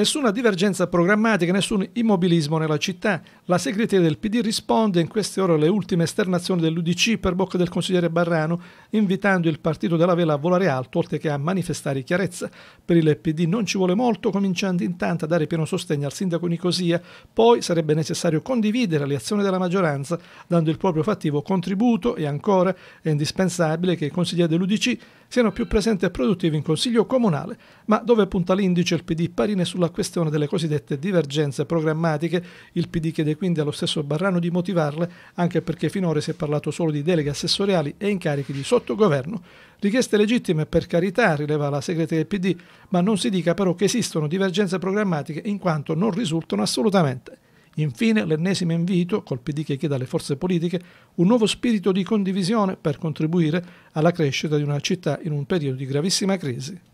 Nessuna divergenza programmatica, nessun immobilismo nella città. La segreteria del PD risponde in queste ore alle ultime esternazioni dell'UDC per bocca del consigliere Barrano, invitando il partito della Vela a volare alto, oltre che a manifestare chiarezza. Per il PD non ci vuole molto, cominciando intanto a dare pieno sostegno al sindaco Nicosia, poi sarebbe necessario condividere le azioni della maggioranza, dando il proprio fattivo contributo e ancora è indispensabile che i consiglieri dell'UDC siano più presenti e produttivi in consiglio comunale, ma dove punta l'indice il PD Parine sulla alla questione delle cosiddette divergenze programmatiche. Il PD chiede quindi allo stesso Barrano di motivarle, anche perché finora si è parlato solo di deleghe assessoriali e incarichi di sottogoverno. Richieste legittime per carità, rileva la segretaria del PD, ma non si dica però che esistono divergenze programmatiche in quanto non risultano assolutamente. Infine, l'ennesimo invito, col PD che chiede alle forze politiche, un nuovo spirito di condivisione per contribuire alla crescita di una città in un periodo di gravissima crisi.